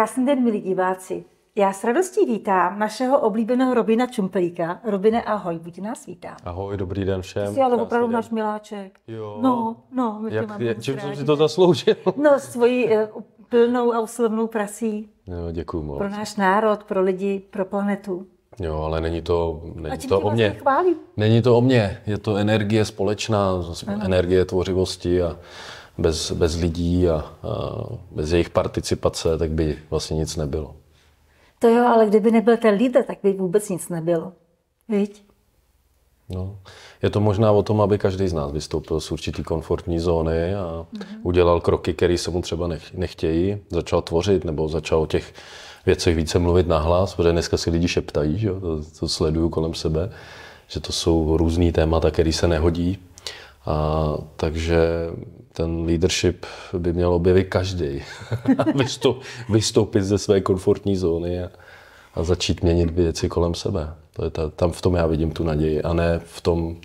Krásný den, milí diváci. Já s radostí vítám našeho oblíbeného Robina Čumpelíka. Robine, ahoj, buď nás vítá. Ahoj, dobrý den všem. Ty jsi ale opravdu den. náš miláček. Jo. No, no, my Jak, máme je, čím jsem si to zasloužil? no, svojí eh, plnou a usilovnou prací. No, děkuju moc. Pro náš národ, pro lidi, pro planetu. Jo, ale není to, není to o mě. Vlastně Není to o mě. je to energie společná, ano. energie tvořivosti a bez, bez lidí a, a bez jejich participace, tak by vlastně nic nebylo. To jo, ale kdyby nebyl ten lidé, tak by vůbec nic nebylo. Víď? No, je to možná o tom, aby každý z nás vystoupil z určitý komfortní zóny a mm-hmm. udělal kroky, které se mu třeba nech, nechtějí, začal tvořit nebo začal o těch věcech více mluvit nahlas, protože dneska si lidi šeptají, že? To, to sleduju kolem sebe, že to jsou různý témata, které se nehodí a, takže ten leadership by měl objevit každý. Vystoupit ze své komfortní zóny a, a začít měnit věci kolem sebe. To je ta, tam v tom já vidím tu naději a ne v tom,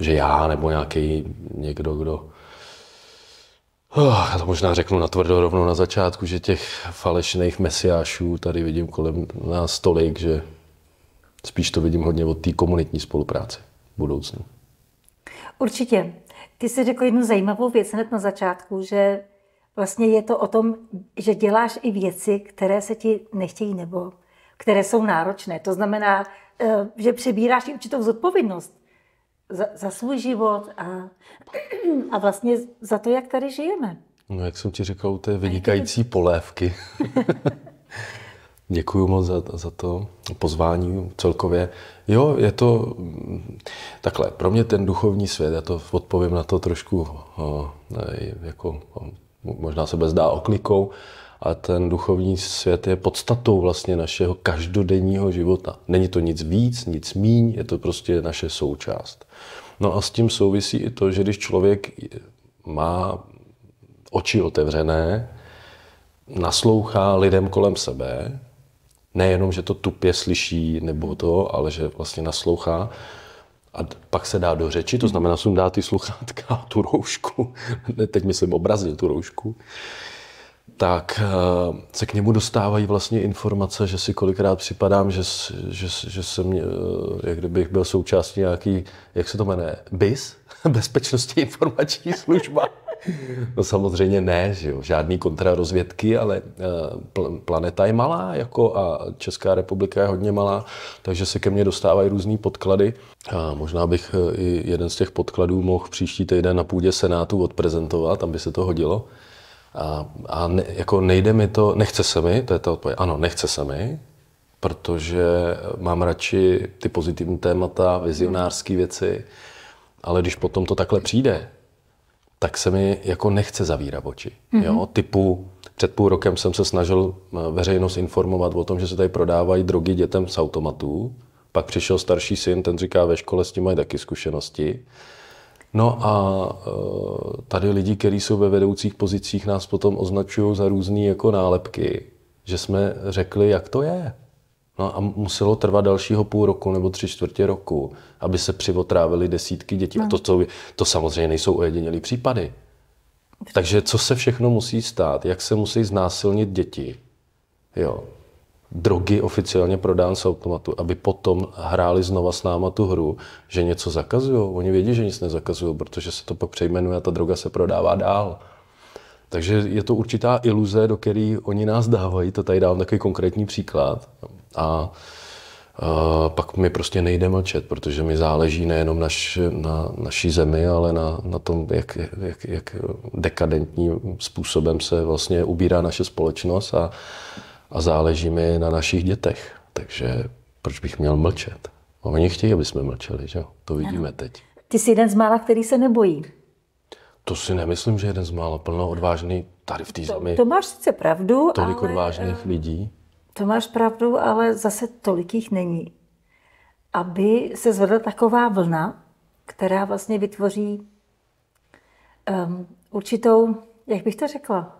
že já nebo nějaký někdo, kdo Oh, to možná řeknu natvrdo rovnou na začátku, že těch falešných mesiášů tady vidím kolem nás tolik, že spíš to vidím hodně od té komunitní spolupráce v budoucnu. Určitě. Ty jsi řekl jednu zajímavou věc hned na začátku, že vlastně je to o tom, že děláš i věci, které se ti nechtějí nebo které jsou náročné. To znamená, eh, že přebíráš i určitou zodpovědnost za, za svůj život a, a vlastně za to, jak tady žijeme. No, jak jsem ti to je vynikající polévky. Děkuji moc za, za to pozvání celkově. Jo, je to takhle. Pro mě ten duchovní svět, já to odpovím na to trošku, o, eh, jako, eh, možná se bezdá oklikou, a ten duchovní svět je podstatou vlastně našeho každodenního života. Není to nic víc, nic míň, je to prostě naše součást. No a s tím souvisí i to, že když člověk má oči otevřené, naslouchá lidem kolem sebe, nejenom, že to tupě slyší nebo hmm. to, ale že vlastně naslouchá. A pak se dá do řeči, to hmm. znamená, dá ty sluchátka a tu roušku, teď myslím obrazně tu roušku, tak eh, se k němu dostávají vlastně informace, že si kolikrát připadám, že, že, že jsem, eh, jak kdybych byl součástí nějaký, jak se to jmenuje, BIS, Bezpečnostní informační služba. No samozřejmě ne, že jo, žádný kontrarozvědky, ale eh, planeta je malá jako a Česká republika je hodně malá, takže se ke mně dostávají různé podklady. A možná bych eh, i jeden z těch podkladů mohl příští týden na půdě Senátu odprezentovat, tam by se to hodilo. A, a ne, jako nejde mi to, nechce se mi, to je ta odpověď, ano, nechce se mi, protože mám radši ty pozitivní témata, vizionářské věci, ale když potom to takhle přijde, tak se mi jako nechce zavírat oči. Mm-hmm. Jo? Typu, před půl rokem jsem se snažil eh, veřejnost informovat o tom, že se tady prodávají drogy dětem z automatů. Pak přišel starší syn, ten říká, ve škole s tím mají taky zkušenosti. No a eh, tady lidi, kteří jsou ve vedoucích pozicích, nás potom označují za různé jako nálepky, že jsme řekli, jak to je. No a muselo trvat dalšího půl roku nebo tři čtvrtě roku, aby se přivotrávily desítky dětí. No. A to, to, to samozřejmě nejsou ojedinělý případy. Takže co se všechno musí stát? Jak se musí znásilnit děti? Jo. Drogy oficiálně prodán z automatu, aby potom hráli znova s náma tu hru, že něco zakazují. Oni vědí, že nic nezakazují, protože se to pak přejmenuje a ta droga se prodává dál. Takže je to určitá iluze, do které oni nás dávají. To tady dávám takový konkrétní příklad. A a pak mi prostě nejde mlčet, protože mi záleží nejenom naš, na naší zemi, ale na, na tom, jak, jak, jak dekadentním způsobem se vlastně ubírá naše společnost a, a záleží mi na našich dětech. Takže proč bych měl mlčet? A oni chtějí, aby jsme mlčeli, že? To vidíme ano. teď. Ty jsi jeden z mála, který se nebojí. To si nemyslím, že jeden z mála. Plno odvážný tady v té zemi. To máš sice pravdu, Tolik ale... odvážných eh, lidí. To máš pravdu, ale zase tolik jich není. Aby se zvedla taková vlna, která vlastně vytvoří um, určitou, jak bych to řekla,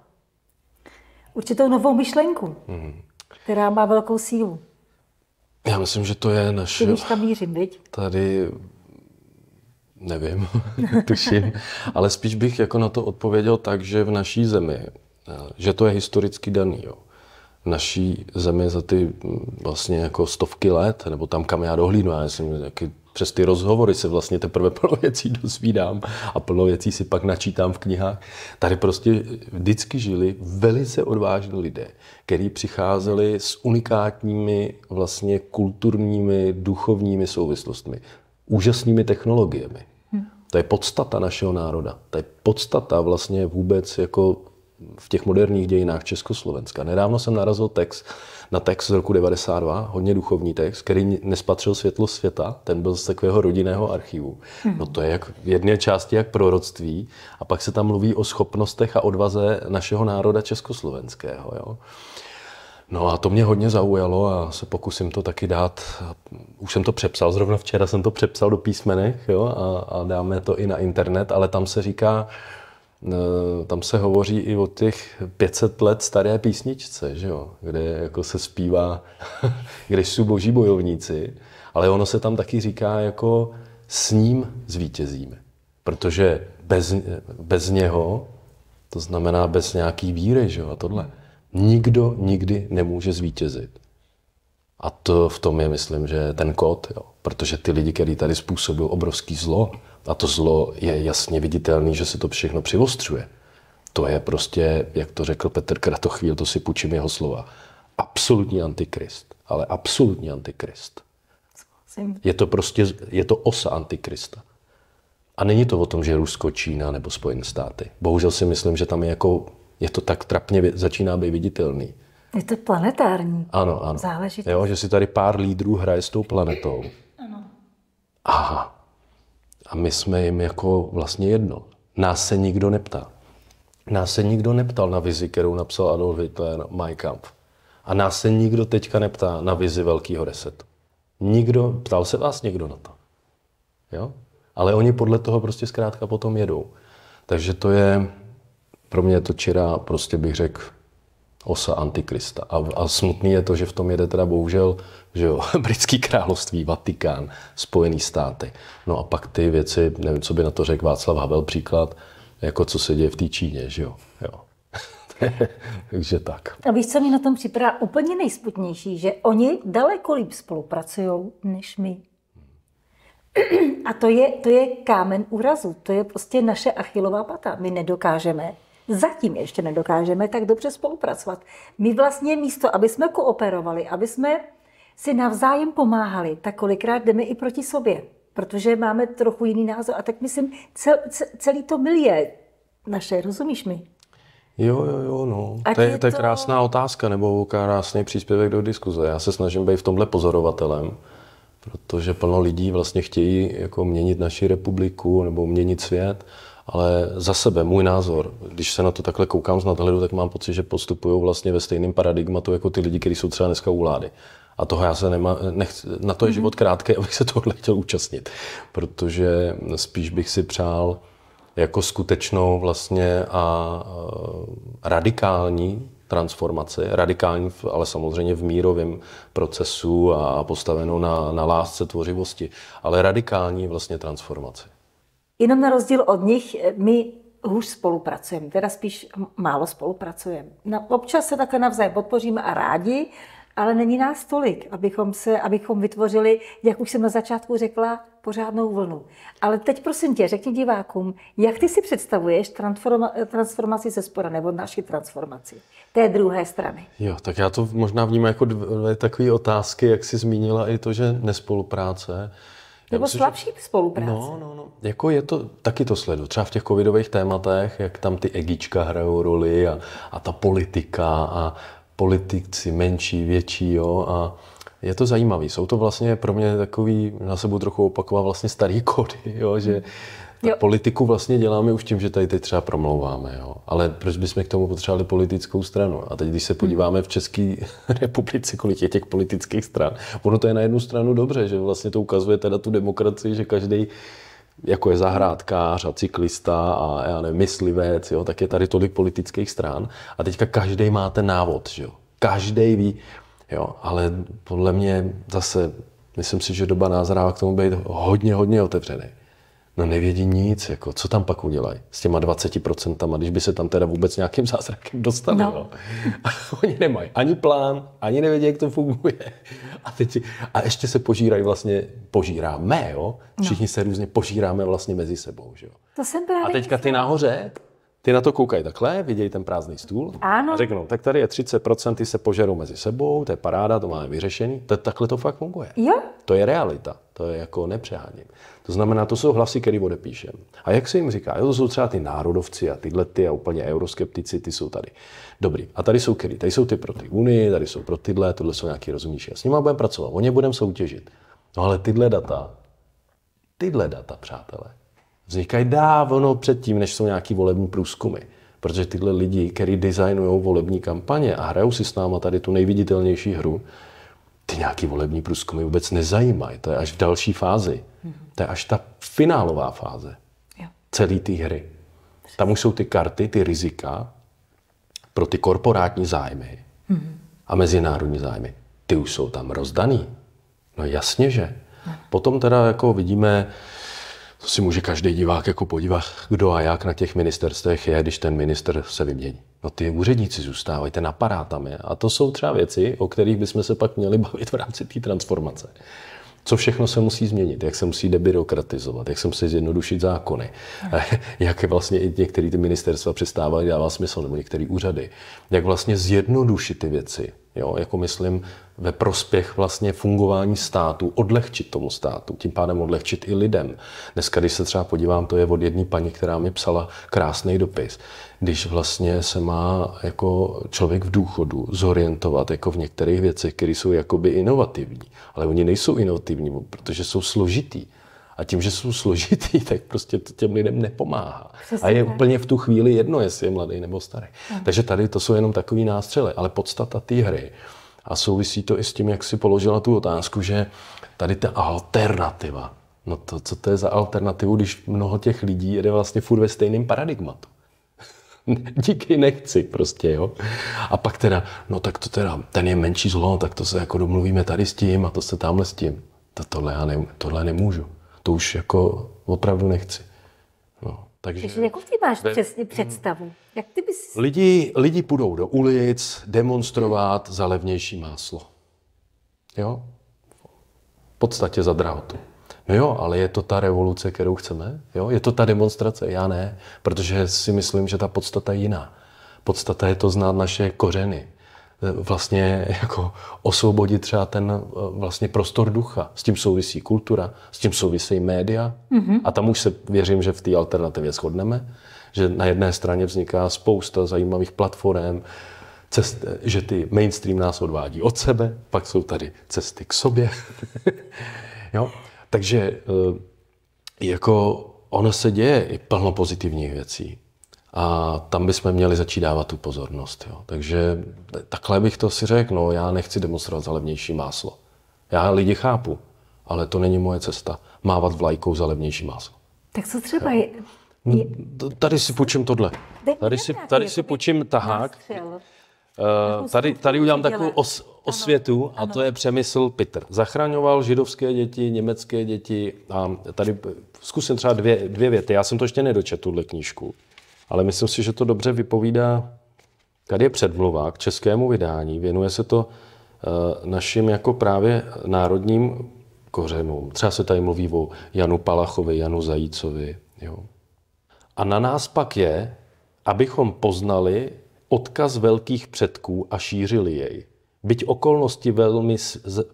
určitou novou myšlenku, mm. která má velkou sílu. Já myslím, že to je naše... Ty tam mířím, viď? Tady nevím, tuším, ale spíš bych jako na to odpověděl tak, že v naší zemi, eh, že to je historicky daný, jo naší zemi za ty mm, vlastně jako stovky let, nebo tam, kam já dohlídnu, já jsem nějaký přes ty rozhovory se vlastně teprve plno věcí dozvídám a plno věcí si pak načítám v knihách. Tady prostě vždycky žili velice odvážní lidé, kteří přicházeli s unikátními vlastně kulturními, duchovními souvislostmi, úžasnými technologiemi. Hmm. To je podstata našeho národa. To je podstata vlastně vůbec jako v těch moderních dějinách Československa. Nedávno jsem narazil text na text z roku 92, hodně duchovní text, který nespatřil světlo světa, ten byl z takového rodinného archivu. Hmm. No to je jak v jedné části jak proroctví a pak se tam mluví o schopnostech a odvaze našeho národa československého. Jo? No a to mě hodně zaujalo a se pokusím to taky dát. Už jsem to přepsal, zrovna včera jsem to přepsal do písmenech jo? A, a dáme to i na internet, ale tam se říká, Eh, tam se hovoří i o těch 500 let staré písničce, že jo? kde jako se zpívá, kde jsou boží bojovníci, ale ono se tam taky říká jako s ním zvítězíme. Protože bez, bez něho, to znamená bez nějaký víry, že jo, a tohle, nikdo nikdy nemůže zvítězit. A to v tom je, myslím, že ten kód, jo. protože ty lidi, kteří tady způsobují obrovský zlo, a to zlo je jasně viditelný, že se to všechno přivostřuje. To je prostě, jak to řekl Petr Kratochvíl, to si půjčím jeho slova, absolutní antikrist. Ale absolutní antikrist. Je to prostě, je to osa antikrista. A není to o tom, že Rusko, Čína nebo Spojené státy. Bohužel si myslím, že tam je jako, je to tak trapně, začíná být viditelný. Je to planetární ano, ano. záležitost. Jo, že si tady pár lídrů hraje s tou planetou. Ano. Aha, a my jsme jim jako vlastně jedno. Nás se nikdo neptá. Nás se nikdo neptal na vizi, kterou napsal Adolf Hitler, My Kampf. A nás se nikdo teďka neptá na vizi Velkého resetu. Nikdo, ptal se vás někdo na to. Jo? Ale oni podle toho prostě zkrátka potom jedou. Takže to je, pro mě je to čirá, prostě bych řekl, osa Antikrista. A, a smutný je to, že v tom jede teda bohužel že jo, britský království, Vatikán, Spojený státy. No a pak ty věci, nevím, co by na to řekl Václav Havel příklad, jako co se děje v té Číně, že jo. jo. Takže tak. A víš, co mi na tom připadá úplně nejsputnější, že oni daleko líp spolupracují než my. A to je, to je kámen úrazu, to je prostě naše achilová pata. My nedokážeme zatím ještě nedokážeme tak dobře spolupracovat. My vlastně místo, aby jsme kooperovali, aby jsme si navzájem pomáhali, tak kolikrát jdeme i proti sobě, protože máme trochu jiný názor. A tak myslím, cel, celý to milie naše, rozumíš mi? Jo, jo, jo, no. to je, je, to je krásná otázka, nebo krásný příspěvek do diskuze. Já se snažím být v tomhle pozorovatelem, protože plno lidí vlastně chtějí jako měnit naši republiku nebo měnit svět ale za sebe, můj názor, když se na to takhle koukám z nadhledu, tak mám pocit, že postupují vlastně ve stejném paradigmatu jako ty lidi, kteří jsou třeba dneska u vlády. A toho já se nemá, nechci, na to je mhm. život krátký, abych se tohle chtěl účastnit. Protože spíš bych si přál jako skutečnou vlastně a eh, radikální transformaci, radikální, ale samozřejmě v mírovém procesu a postavenou na, na lásce, tvořivosti, ale radikální vlastně transformaci. Jenom na rozdíl od nich eh, my hůř spolupracujeme, teda spíš málo spolupracujeme. No, občas se takhle navzájem podpoříme a rádi, ale není nás tolik, abychom, se, abychom vytvořili, jak už jsem na začátku řekla, pořádnou vlnu. Ale teď prosím tě, řekni divákům, jak ty si představuješ transforma, transformaci ze spora nebo naši transformaci té druhé strany? Jo, tak já to možná vnímám jako dvě takové otázky, jak jsi zmínila i to, že nespolupráce. Nebo myslím, slabší že... spolupráce. No, no, no. Jako je to, taky to sledu. Třeba v těch covidových tématech, jak tam ty egička hrajou roli a, a ta politika a politici menší, větší, jo, a je to zajímavé. Jsou to vlastně pro mě takový, na sebu trochu opaková vlastně starý kody, jo, že tak jo. politiku vlastně děláme už tím, že tady teď třeba promlouváme, jo. Ale proč bychom k tomu potřebovali politickou stranu? A teď, když se hmm. podíváme v České republice, kolik je těch politických stran, ono to je na jednu stranu dobře, že vlastně to ukazuje teda tu demokracii, že každý jako je zahrádkář a cyklista a já nevím, myslivec, jo, tak je tady tolik politických stran a teďka každý má ten návod, že jo. Každý ví, jo, ale podle mě zase myslím si, že doba názrává k tomu být hodně, hodně otevřený. No nevědí nic, jako, co tam pak udělají s těma 20%, když by se tam teda vůbec nějakým zázrakem dostali. No. A oni nemají ani plán, ani nevědí, jak to funguje. A, teď, a ještě se požírají vlastně, požíráme, jo? No. Všichni no. se různě požíráme vlastně mezi sebou, že jo? To jsem právě... A teďka ty nahoře, ty na to koukají takhle, vidějí ten prázdný stůl ano. a řeknou, tak tady je 30%, ty se požerou mezi sebou, to je paráda, to máme vyřešený. To, takhle to fakt funguje. Jo. To je realita, to je jako nepřeháním. To znamená, to jsou hlasy, které odepíšem. A jak se jim říká, jo, to jsou třeba ty národovci a tyhle ty a úplně euroskeptici, ty jsou tady. Dobrý, a tady jsou který? Tady jsou ty pro ty Unii, tady jsou pro tyhle, tohle jsou nějaký rozumíš. A s nimi budeme pracovat, o ně budeme soutěžit. No ale tyhle data, tyhle data, přátelé, vznikají dávno předtím, než jsou nějaký volební průzkumy. Protože tyhle lidi, kteří designují volební kampaně a hrajou si s náma tady tu nejviditelnější hru, ty nějaký volební průzkumy vůbec nezajímají. To je až v další fázi. Mhm. To je až ta finálová fáze celé ty hry. Tam už jsou ty karty, ty rizika pro ty korporátní zájmy mhm. a mezinárodní zájmy. Ty už jsou tam rozdaný. No jasně, že. No. Potom teda jako vidíme, to si může každý divák jako podívat, kdo a jak na těch ministerstvech je, když ten minister se vymění. No ty úředníci zůstávají, ten aparát tam je. A to jsou třeba věci, o kterých bychom se pak měli bavit v rámci té transformace. Co všechno se musí změnit, jak se musí debirokratizovat, jak se musí zjednodušit zákony, no. jak vlastně i některé ty ministerstva přestávají dávat smysl, nebo některé úřady, jak vlastně zjednodušit ty věci, jo, jako myslím ve prospěch vlastně fungování státu, odlehčit tomu státu, tím pádem odlehčit i lidem. Dneska, když se třeba podívám, to je od jedné paní, která mi psala krásný dopis. Když vlastně se má jako člověk v důchodu zorientovat jako v některých věcech, které jsou jakoby inovativní, ale oni nejsou inovativní, protože jsou složitý. A tím, že jsou složitý, tak prostě to těm lidem nepomáhá. Přesně. A je úplně v tu chvíli jedno, jestli je mladý nebo starý. Hmm. Takže tady to jsou jenom takový nástřely, ale podstata té hry. A souvisí to i s tím, jak si položila tu otázku, že tady ta alternativa. No to, co to je za alternativu, když mnoho těch lidí jede vlastně furt ve stejným paradigmatu díky nechci prostě, jo. A pak teda, no tak to teda, ten je menší zlo, tak to se jako domluvíme tady s tím a to se tamhle s tím. To, tohle já ne, tohle nemůžu to už jako opravdu nechci. No, takže, takže jakou ty máš ve, přesně představu? Jak ty bys... lidi, lidi půjdou do ulic demonstrovat za levnější máslo. Jo? V podstatě za drahotu. No jo, ale je to ta revoluce, kterou chceme? Jo? Je to ta demonstrace? Já ne, protože si myslím, že ta podstata je jiná. Podstata je to znát naše kořeny, Eh, vlastně jako osvobodit třeba ten eh, vlastně prostor ducha. S tím souvisí kultura, s tím souvisí média mm-hmm. a tam už se věřím, že v té alternativě shodneme, že na jedné straně vzniká spousta zajímavých platform, cest, eh, že ty mainstream nás odvádí od sebe, pak jsou tady cesty k sobě. jo? Takže jako ono se děje i plno pozitivních věcí. A tam bychom měli začít dávat tu pozornost. Jo. Takže takhle bych to si řekl, no, já nechci demonstrovat za levnější máslo. Já lidi chápu, ale to není moje cesta. Mávat vlajkou za levnější máslo. Tak co třeba je... No, tady si půjčím tohle. Tady si, tady si půjčím tahák. Eh, jako tady, tady udělám takovou os, osvětu a to je Přemysl Peter. Zachraňoval židovské děti, německé děti a tady zkusím třeba dvě, dvě věty. Já jsem to ještě nedočetl, tuhle knížku ale myslím si, že to dobře vypovídá. Tady je předmluva k českému vydání, věnuje se to eh, našim jako právě národním kořenům. Třeba se tady mluví o Janu Palachovi, Janu Zajícovi. Jo. A na nás pak je, abychom poznali odkaz velkých předků a šířili jej. Byť, okolnosti velmi,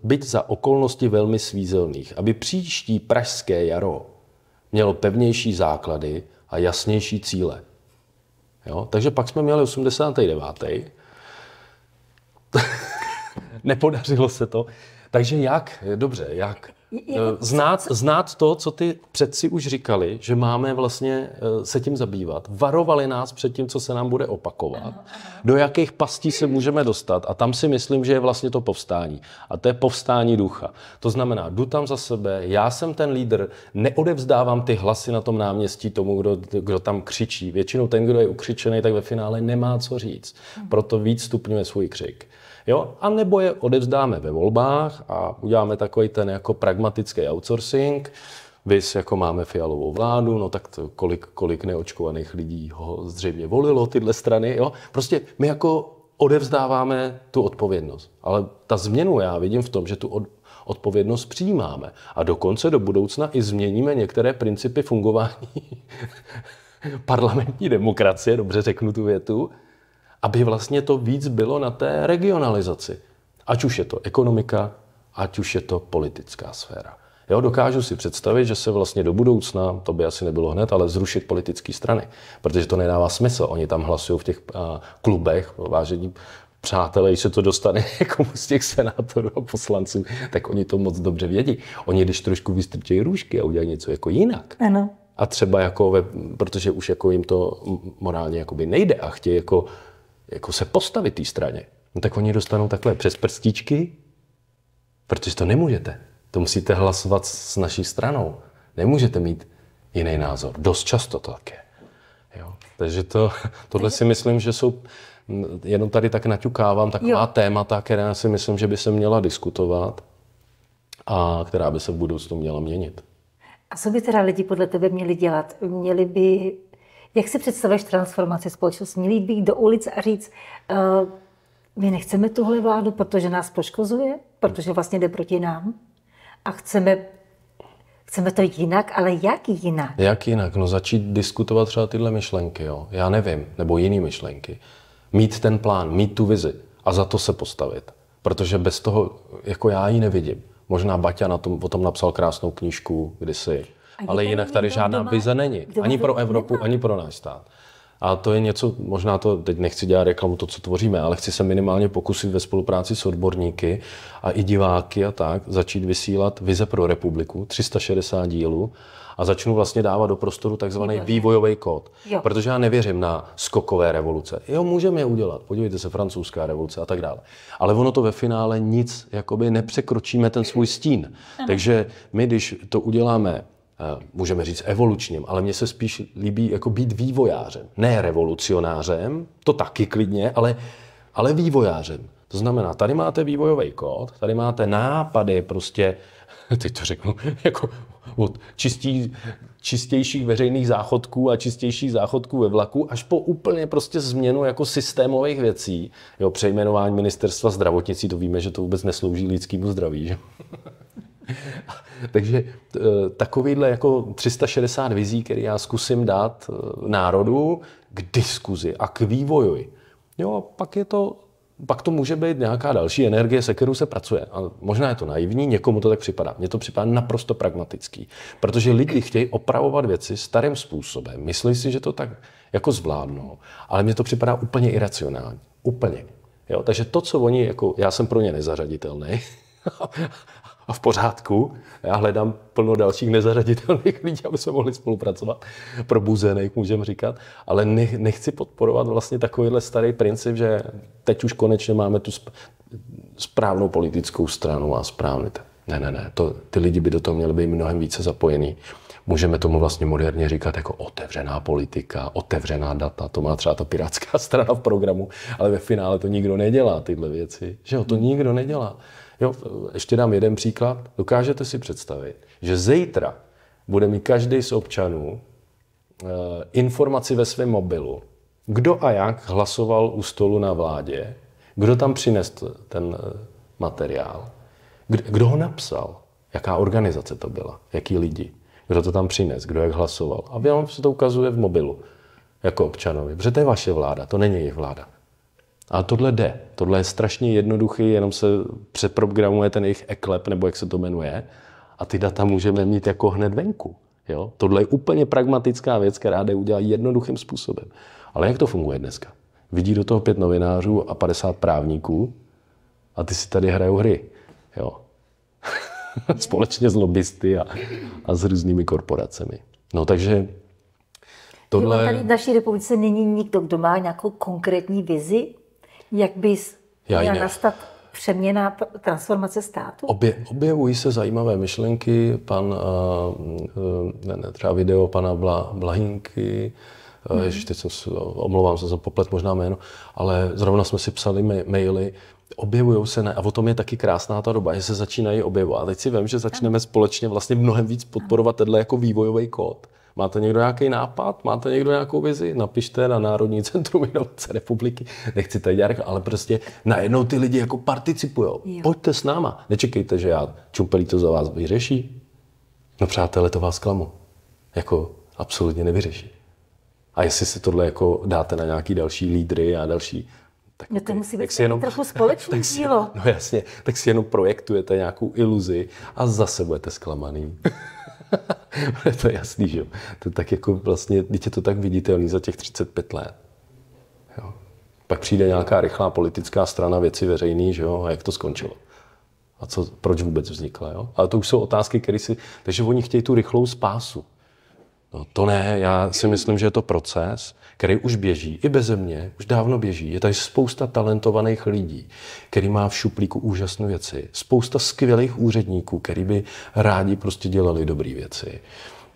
byť za okolnosti velmi svízelných, aby příští pražské jaro mělo pevnější základy a jasnější cíle. Jo? Takže pak jsme měli 89. Nepodařilo se to. Takže jak? Dobře, jak? Eh, znát, znát to, co ty předci už říkali, že máme vlastně eh, se tím zabývat. Varovali nás před tím, co se nám bude opakovat, do jakých pastí se můžeme dostat. A tam si myslím, že je vlastně to povstání. A to je povstání ducha. To znamená, jdu tam za sebe, já jsem ten lídr, neodevzdávám ty hlasy na tom náměstí tomu, kdo, kdo tam křičí. Většinou ten, kdo je ukřičený, tak ve finále nemá co říct. Mhm. Proto víc stupňuje svůj křik. Jo? A nebo je odevzdáme ve volbách a uděláme takový ten jako pragmatický outsourcing, Vys, jako máme fialovou vládu, no tak to, kolik, kolik neočkovaných lidí ho zřejmě volilo, tyhle strany, jo. Prostě my jako odevzdáváme tu odpovědnost. Ale ta změnu já vidím v tom, že tu od, odpovědnost přijímáme. A dokonce do budoucna i změníme některé principy fungování parlamentní demokracie, dobře řeknu tu větu, aby vlastně to víc bylo na té regionalizaci. Ať už je to ekonomika, ať už je to politická sféra. Jo, dokážu si představit, že se vlastně do budoucna, to by asi nebylo hned, ale zrušit politické strany, protože to nedává smysl. Oni tam hlasují v těch a, klubech, vážení přátelé, když se to dostane někomu z těch senátorů a poslanců, tak oni to moc dobře vědí. Oni když trošku vystrčejí růžky a udělají něco jako jinak. Ano. A třeba jako, ve, protože už jako jim to morálně jakoby nejde a chtějí jako jako se postavit té straně, no tak oni dostanou takhle přes prstíčky, protože to nemůžete. To musíte hlasovat s naší stranou. Nemůžete mít jiný názor. Dost často to tak je. Jo? Takže to, tohle si myslím, že jsou, jenom tady tak naťukávám taková jo. témata, která si myslím, že by se měla diskutovat a která by se v budoucnu měla měnit. A co by teda lidi podle tebe měli dělat? Měli by jak si představuješ transformaci společnosti? Měli být do ulic a říct, uh, my nechceme tuhle vládu, protože nás poškozuje, protože vlastně jde proti nám a chceme Chceme to jinak, ale jak jinak? Jak jinak? No začít diskutovat třeba tyhle myšlenky, jo. Já nevím, nebo jiný myšlenky. Mít ten plán, mít tu vizi a za to se postavit. Protože bez toho, jako já ji nevidím. Možná Baťa na tom, o tom napsal krásnou knížku kdysi ale jinak tady žádná doma, vize není. Ani pro Evropu, ani pro náš stát. A to je něco, možná to teď nechci dělat reklamu, to, co tvoříme, ale chci se minimálně pokusit ve spolupráci s odborníky a i diváky a tak začít vysílat vize pro republiku, 360 dílů a začnu vlastně dávat do prostoru takzvaný vývojový kód. Jo. Protože já nevěřím na skokové revoluce. Jo, můžeme je udělat, podívejte se, francouzská revoluce a tak dále. Ale ono to ve finále nic, jakoby nepřekročíme ten svůj stín. Ano. Takže my, když to uděláme Eh, můžeme říct evolučním, ale mně se spíš líbí jako být vývojářem. Ne revolucionářem, to taky klidně, ale, ale vývojářem. To znamená, tady máte vývojový kód, tady máte nápady prostě, teď to řeknu, jako od čistí, čistějších veřejných záchodků a čistějších záchodků ve vlaku až po úplně prostě změnu jako systémových věcí. Jo, přejmenování ministerstva zdravotnicí, to víme, že to vůbec neslouží lidskému zdraví. Že? Takže eh, takovýhle jako 360 vizí, který já zkusím dát eh, národu k diskuzi a k vývoji. Jo, a pak je to pak to může být nějaká další energie, se kterou se pracuje. A možná je to naivní, někomu to tak připadá. Mně to připadá naprosto pragmatický. Protože lidi chtějí opravovat věci starým způsobem. Myslí si, že to tak jako zvládnou. Ale mně to připadá úplně iracionální. Úplně. Jo? Takže to, co oni, jako já jsem pro ně nezařaditelný, a v pořádku. Já hledám plno dalších nezařaditelných lidí, aby se mohli spolupracovat. Probuzených, můžeme říkat. Ale nechci podporovat vlastně takovýhle starý princip, že teď už konečně máme tu správnou politickou stranu a správný. Ne, ne, ne. To, ty lidi by do toho měli být mnohem více zapojený. Můžeme tomu vlastně moderně říkat jako otevřená politika, otevřená data. To má třeba ta pirátská strana v programu, ale ve finále to nikdo nedělá, tyhle věci. Že jo, to nikdo nedělá. Jo, ještě dám jeden příklad. Dokážete si představit, že zítra bude mít každý z občanů e, informaci ve svém mobilu, kdo a jak hlasoval u stolu na vládě, kdo tam přinesl ten eh, materiál, kdo ho napsal, jaká organizace to byla, jaký lidi, kdo to tam přinesl, kdo jak hlasoval. A vám se to ukazuje v mobilu jako občanovi, protože to je vaše vláda, to není jejich vláda. A tohle jde. Tohle je strašně jednoduchý, jenom se přeprogramuje ten jejich eklep, nebo jak se to jmenuje. A ty data můžeme mít jako hned venku. Jo? Tohle je úplně pragmatická věc, která jde udělat jednoduchým způsobem. Ale jak to funguje dneska? Vidí do toho pět novinářů a 50 právníků a ty si tady hrajou hry. Jo. Společně s lobbysty a, a s různými korporacemi. No takže tohle... Tady v naší republice není nikdo, kdo má nějakou konkrétní vizi jak bys Já měla nastat přeměna, transformace státu? Obje, objevují se zajímavé myšlenky, pan, eh, eh, ne, ne, třeba video pana Bla, Blahinky, hmm. Eh, Ježiš, teď jsem se, omlouvám se za poplet možná jméno, ale zrovna jsme si psali ma- maily, objevují se, ne, a o tom je taky krásná ta doba, že se začínají objevovat. A teď si vím, že začneme společně vlastně mnohem víc podporovat tenhle jako vývojový kód. Máte někdo nějaký nápad? Máte někdo nějakou vizi? Napište na Národní centrum inovace republiky. Nechci tady dělat, ale prostě najednou ty lidi jako participují. Pojďte s náma. Nečekejte, že já čumpelí to za vás vyřeší. No přátelé, to vás klamu. Jako absolutně nevyřeší. A jestli si tohle jako dáte na nějaký další lídry a další tak no to okay. musí být tak si jenom, trochu společné dílo. No jasně, tak si jenom projektujete nějakou iluzi a zase budete zklamaný. to jasný, že jo. To tak jako vlastně, teď je to tak viditelný za těch 35 let. Jo. Pak přijde nějaká rychlá politická strana věci veřejný, že jo, a jak to skončilo. A co, proč vůbec vznikla, jo? Ale to už jsou otázky, které si... Takže oni chtějí tu rychlou spásu. No to ne, já si myslím, že je to proces, který už běží, i bez mě, už dávno běží. Je tady spousta talentovaných lidí, který má v šuplíku úžasné věci. Spousta skvělých úředníků, který by rádi prostě dělali dobré věci.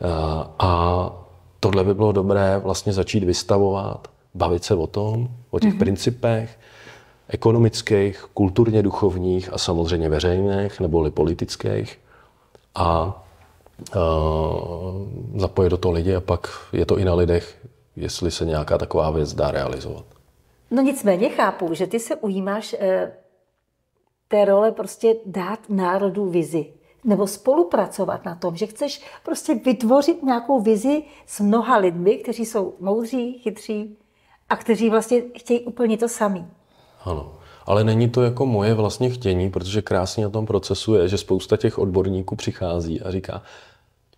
A, a tohle by bylo dobré vlastně začít vystavovat, bavit se o tom, o těch mm-hmm. principech, ekonomických, kulturně duchovních a samozřejmě veřejných neboli politických. A zapojit do toho lidi a pak je to i na lidech, jestli se nějaká taková věc dá realizovat. No nicméně chápu, že ty se ujímáš eh, té role prostě dát národu vizi nebo spolupracovat na tom, že chceš prostě vytvořit nějakou vizi s mnoha lidmi, kteří jsou moudří, chytří a kteří vlastně chtějí úplně to samý. Ano ale není to jako moje vlastně chtění, protože krásně na tom procesu je, že spousta těch odborníků přichází a říká,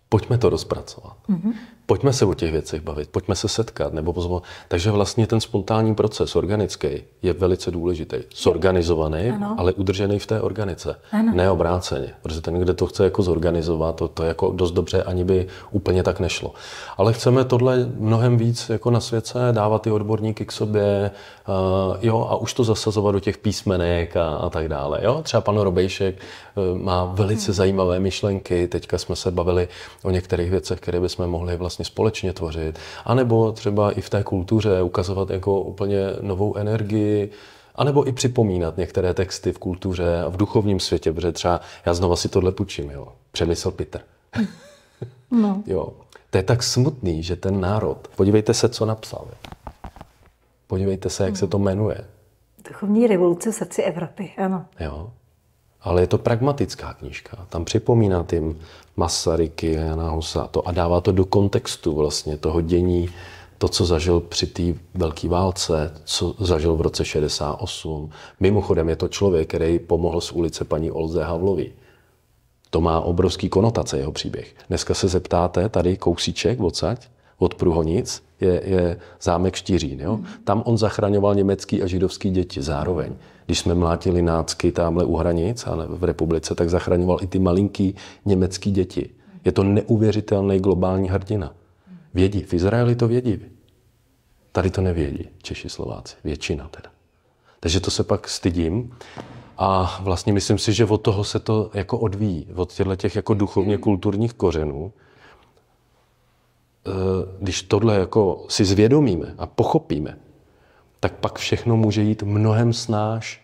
pojďme to rozpracovat. Mm-hmm pojďme se o těch věcech bavit, pojďme se setkat. Nebo pozvo... Takže vlastně ten spontánní proces, organický, je velice důležitý. Zorganizovaný, ano. ale udržený v té organice. Ano. Ne obráceně, protože ten, kde to chce jako zorganizovat, to, to jako dost dobře ani by úplně tak nešlo. Ale chceme tohle mnohem víc jako na světce, dávat ty odborníky k sobě, uh, jo, a už to zasazovat do těch písmenek a, a tak dále. Jo? Třeba pan Robejšek uh, má velice hmm. zajímavé myšlenky, teďka jsme se bavili o některých věcech, které bychom mohli vlastně vlastně společně tvořit, anebo třeba i v té kultuře ukazovat jako úplně novou energii, anebo i připomínat některé texty v kultuře a v duchovním světě, protože třeba já znova si tohle půjčím, jo. Přemysl Peter. No. jo. To je tak smutný, že ten národ, podívejte se, co napsal. Podívejte se, jak se to jmenuje. Duchovní revoluce v srdci Evropy, ano. Jo. Ale je to pragmatická knížka. Tam připomíná tím Masaryky, Jana Husa to a dává to do kontextu vlastně toho dění, to, co zažil při té velké válce, co zažil v roce 68. Mimochodem je to člověk, který pomohl z ulice paní Olze Havlovi. To má obrovský konotace jeho příběh. Dneska se zeptáte, tady kousíček odsaď, od Pruhonic, je, je zámek Štířín. Jo? Hmm. Tam on zachraňoval německý a židovský děti zároveň když jsme mlátili nácky tamhle u hranic a v republice, tak zachraňoval i ty malinký německý děti. Je to neuvěřitelný globální hrdina. Vědí. V Izraeli to vědí. Tady to nevědí Češi, Slováci. Většina teda. Takže to se pak stydím. A vlastně myslím si, že od toho se to jako odvíjí. Od těchto těch jako duchovně kulturních kořenů. Eh, když tohle jako si zvědomíme a pochopíme, tak pak všechno může jít mnohem snáš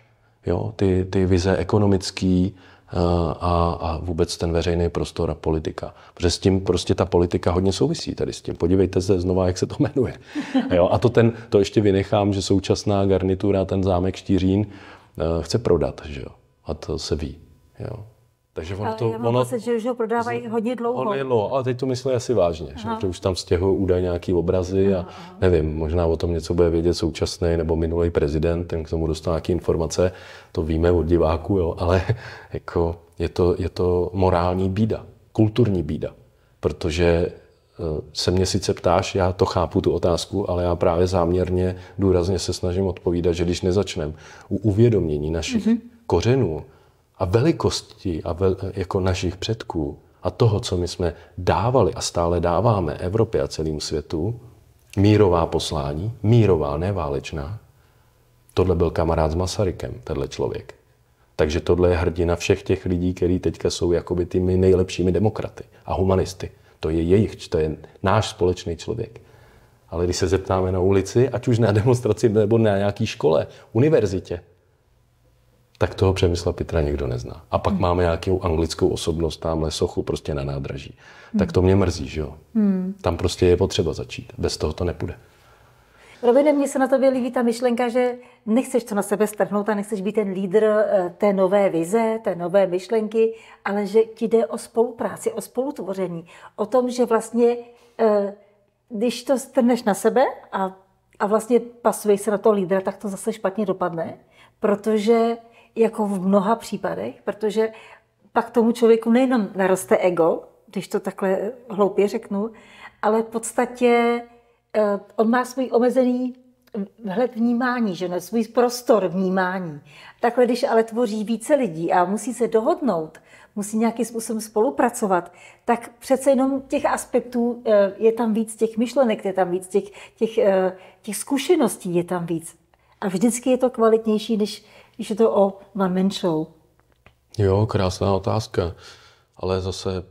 jo, ty, ty vize ekonomický eh, a, a vůbec ten veřejný prostor a politika. Protože s tím prostě ta politika hodně souvisí tady s tím. Podívejte se znova, jak se to jmenuje. Jo, a to, ten, to ještě vynechám, že současná garnitura, ten zámek Štířín, eh, chce prodat, že jo? A to se ví. Jo. Takže ono to, já mám ono, pocit, že už ho prodávají hodně dlouho. Hodně je dlouho, no, ale teď to myslí asi vážně, že? že už tam stěhují údaj nějaký obrazy a Aha. nevím, možná o tom něco bude vědět současný nebo minulý prezident, ten k tomu dostal nějaké informace, to víme od diváků, jo, ale jako je to, je to morální bída, kulturní bída, protože eh, se mě sice ptáš, já to chápu tu otázku, ale já právě záměrně důrazně se snažím odpovídat, že když nezačneme u uvědomění našich mm-hmm. kořenů, a velikosti a vel, jako našich předků a toho, co my jsme dávali a stále dáváme Evropě a celému světu, mírová poslání, mírová, neválečná, tohle byl kamarád s Masarykem, tenhle člověk. Takže tohle je hrdina všech těch lidí, kteří teďka jsou jakoby tými nejlepšími demokraty a humanisty. To je jejich, to je náš společný člověk. Ale když se zeptáme na ulici, ať už na demonstraci nebo na nějaké škole, univerzitě, tak toho Přemysla Pitra nikdo nezná. A pak hmm. máme nějakou anglickou osobnost, tamhle sochu prostě na nádraží. Hmm. Tak to mě mrzí, že jo. Hmm. Tam prostě je potřeba začít. Bez toho to nepůjde. Robine, mně se na tobě líbí ta myšlenka, že nechceš to na sebe strhnout a nechceš být ten lídr eh, té nové vize, té nové myšlenky, ale že ti jde o spolupráci, o spolutvoření, o tom, že vlastně, eh, když to strhneš na sebe a, a vlastně pasuješ se na to lídra, tak to zase špatně dopadne, protože jako v mnoha případech, protože pak tomu člověku nejenom naroste ego, když to takhle hloupě řeknu, ale v podstatě eh, on má svůj omezený vhled vnímání, že ne, svůj prostor vnímání. Takhle, když ale tvoří více lidí a musí se dohodnout, musí nějakým způsobem spolupracovat, tak přece jenom těch aspektů eh, je tam víc, těch myšlenek je tam víc, těch, těch, eh, těch zkušeností je tam víc. A vždycky je to kvalitnější, než když je to o one show? Jo, krásná otázka. Ale zase,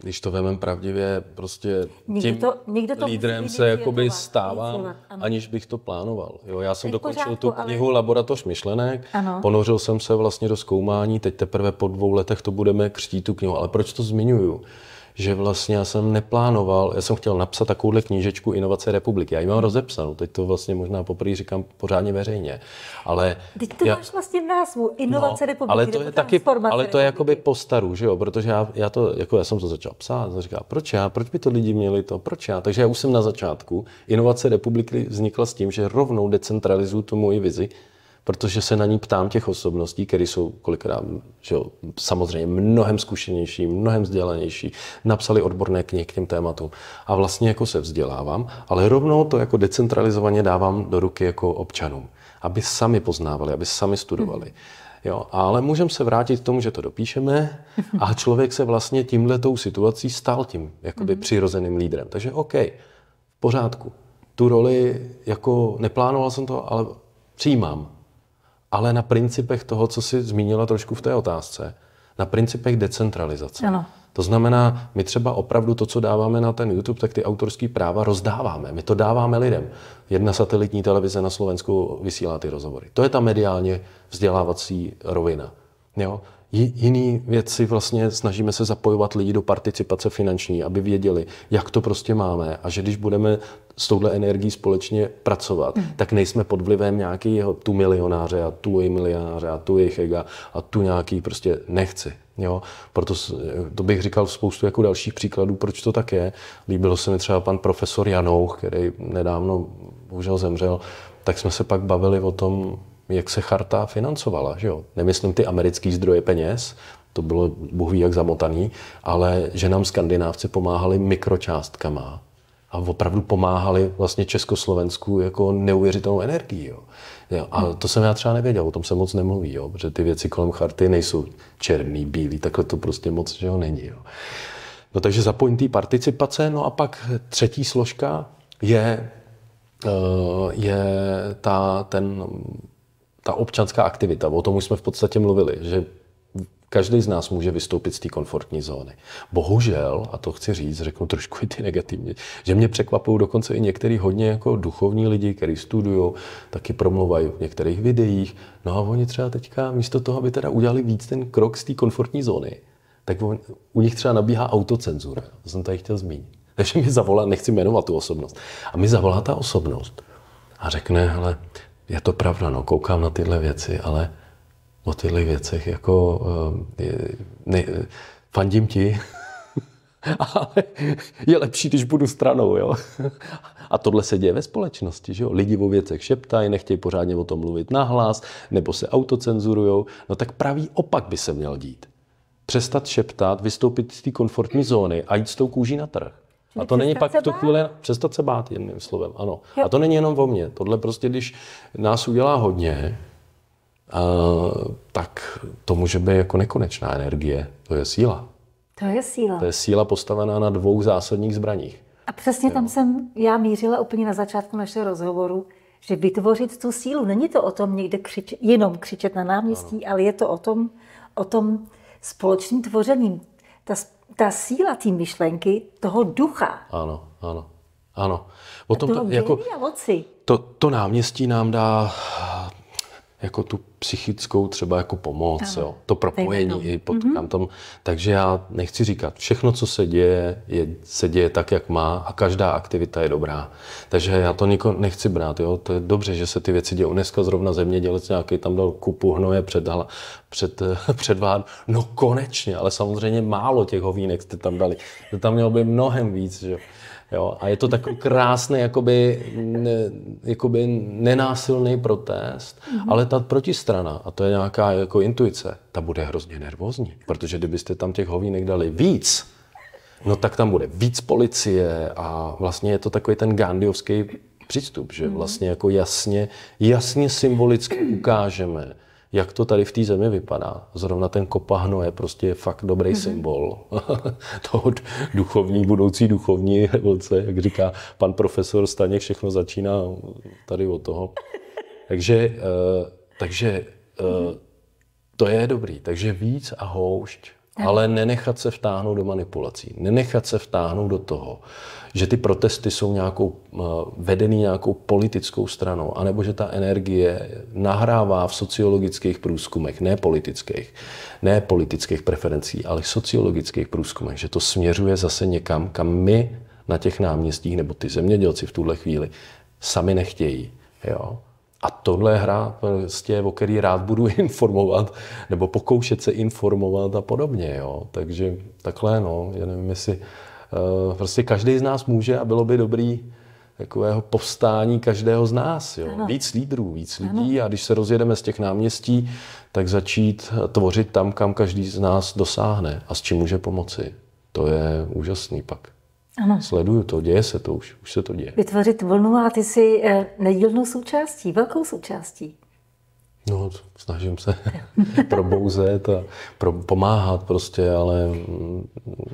když to vemem pravdivě, prostě někdo tím to, někdo to lídrem se jakoby stávám, aniž bych to plánoval. Jo, já jsem dokončil pořádku, tu knihu ale... Laboratoř myšlenek, ano. ponořil jsem se vlastně do zkoumání, teď teprve po dvou letech to budeme křtít tu knihu. Ale proč to zmiňuju? že vlastně já jsem neplánoval, já jsem chtěl napsat takovouhle knížečku Inovace republiky. Já ji mám rozepsanou, teď to vlastně možná poprvé říkám pořádně veřejně. Ale teď to já, máš vlastně v názvu, no, Inovace no, republiky. Ale to je taky, ale to je jakoby postaru, že jo, protože já, já, to, jako já jsem to začal psát, a říkal, proč já, proč by to lidi měli to, proč já. Takže já už jsem na začátku, Inovace republiky vznikla s tím, že rovnou decentralizuju tu moji vizi, protože se na ní ptám těch osobností, které jsou kolikrát že jo, samozřejmě mnohem zkušenější, mnohem vzdělanější, napsali odborné knihy k těm tématům a vlastně jako se vzdělávám, ale rovnou to jako decentralizovaně dávám do ruky jako občanům, aby sami poznávali, aby sami studovali. Mhm. Jo, ale můžeme se vrátit k tomu, že to dopíšeme a člověk se vlastně tímhletou situací stál tím jakoby mm-hmm. přirozeným lídrem. Takže OK, v pořádku. Tu roli jako neplánoval jsem to, ale přijímám ale na principech toho, co si zmínila trošku v té otázce, na principech decentralizace. Ano. To znamená, my třeba opravdu to, co dáváme na ten YouTube, tak ty autorský práva rozdáváme. My to dáváme lidem. Jedna satelitní televize na Slovensku vysílá ty rozhovory. To je ta mediálně vzdělávací rovina. Jo? Jiné věci vlastně snažíme se zapojovat lidi do participace finanční, aby věděli, jak to prostě máme a že když budeme s touhle energií společně pracovat, mm. tak nejsme pod vlivem nějakého tu milionáře a tu jej milionáře a tu jejich ega a tu nějaký prostě nechci. Jo? Proto to bych říkal spoustu jako dalších příkladů, proč to tak je. Líbilo se mi třeba pan profesor Janouch, který nedávno bohužel zemřel, tak jsme se pak bavili o tom, jak se charta financovala. Že jo? Nemyslím ty americké zdroje peněz, to bylo bohu jak zamotaný, ale že nám skandinávci pomáhali mikročástkama a opravdu pomáhali vlastně Československu jako neuvěřitelnou energii. Jo. Jo, a hmm. to jsem já třeba nevěděl, o tom se moc nemluví, jo, protože ty věci kolem charty nejsou černý, bílý, takhle to prostě moc že jo, není. Jo. No takže zapojím té participace, no a pak třetí složka je, eh, je ta, ten ta občanská aktivita, o tom už jsme v podstatě mluvili, že každý z nás může vystoupit z té komfortní zóny. Bohužel, a to chci říct, řeknu trošku i ty negativně, že mě překvapují dokonce i některý hodně jako duchovní lidi, kteří studují, taky promluvají v některých videích. No a oni třeba teďka místo toho, aby teda udělali víc ten krok z té komfortní zóny, tak on, u nich třeba nabíhá autocenzura. To jsem tady chtěl zmínit. Takže mi zavolá, nechci jmenovat tu osobnost, a mi zavolá ta osobnost a řekne, hele, je to pravda, no, koukám na tyhle věci, ale o tyhle věcech jako eh, je, ne, fandím ti, ale je lepší, když budu stranou, jo. A tohle se děje ve společnosti, že jo. Lidi o věcech šeptají, nechtějí pořádně o tom mluvit nahlas, nebo se autocenzurujou. No tak pravý opak by se měl dít. Přestat šeptat, vystoupit z té komfortní zóny a jít s tou kůží na trh. A to není pak v tu chvíli přestat se bát jedným slovem, ano. Jo. A to není jenom o mně. Tohle prostě, když nás udělá hodně, a, tak to může být jako nekonečná energie. To je síla. To je síla. To je síla postavená na dvou zásadních zbraních. A přesně jo. tam jsem já mířila úplně na začátku našeho rozhovoru, že vytvořit tu sílu. Není to o tom někde křič, jenom křičet na náměstí, ano. ale je to o tom, o tom společným tvořením. Ta, ta síla té myšlenky, toho ducha. Ano, ano, ano. O tom to, jako, to, to náměstí nám dá jako tu psychickou třeba jako pomoc, jo. to propojení i pod, mm-hmm. tam, takže já nechci říkat, všechno, co se děje, je, se děje tak, jak má a každá aktivita je dobrá. Takže já to niko, nechci brát, jo. to je dobře, že se ty věci dějí. Dneska zrovna zemědělec nějaký tam dal kupu hnoje před, před, před vád. No konečně, ale samozřejmě málo těch hovínek jste tam dali. To tam mělo by mnohem víc, že Jo? A je to takový krásný, jakoby, jakoby nenásilný protest, mm-hmm. ale ta protistrana, a to je nějaká jako intuice, ta bude hrozně nervózní, protože kdybyste tam těch hovínek dali víc, no tak tam bude víc policie a vlastně je to takový ten gandiovský přístup, že mhm. vlastně jako jasně, jasně symbolicky ukážeme, jak to tady v té zemi vypadá. Zrovna ten kopahno prostě je prostě fakt dobrý mm-hmm. symbol toho duchovní, budoucí duchovní revoluce, jak říká pan profesor Staněk, všechno začíná tady od toho. Takže, eh, takže eh, mhm. to je dobrý. Takže víc a houšť ale nenechat se vtáhnout do manipulací, nenechat se vtáhnout do toho, že ty protesty jsou nějakou, eh, vedený nějakou politickou stranou, anebo že ta energie nahrává v sociologických průzkumech, ne politických, ne politických preferencí, ale sociologických průzkumech, že to směřuje zase někam, kam my na těch náměstích nebo ty zemědělci v tuhle chvíli sami nechtějí. Jo? A tohle je hra, prostě, o který rád budu informovat, nebo pokoušet se informovat a podobně. Jo. Takže takhle, no, já nevím, jestli eh, prostě každý z nás může a bylo by dobrý takového povstání každého z nás. Jo. Víc lídrů, víc lidí a když se rozjedeme z těch náměstí, tak začít tvořit tam, kam každý z nás dosáhne a s čím může pomoci. To je úžasný pak. Ano. Sleduju to, děje se to už, už se to děje. Vytvořit vlnu a ty jsi eh, nedílnou součástí, velkou součástí. No, snažím se probouzet a pro, pomáhat prostě, ale mm,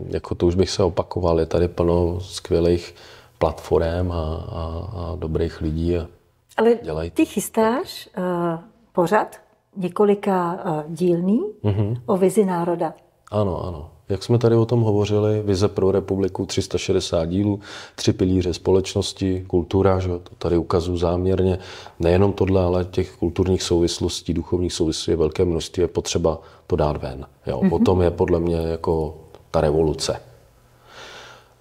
jako to už bych se opakoval, je tady plno skvělých platform a, a, a dobrých lidí. A ale dělají ty chystáš uh, pořad několika uh, dílný mm-hmm. o vizi národa. Ano, ano. Jak jsme tady o tom hovořili, vize pro republiku 360 dílů, tři pilíře společnosti, kultura, že to tady ukazuju záměrně. Nejenom tohle, ale těch kulturních souvislostí, duchovních souvislostí je velké množství, je potřeba to dát ven. Jo. Mm-hmm. Potom je podle mě jako ta revoluce.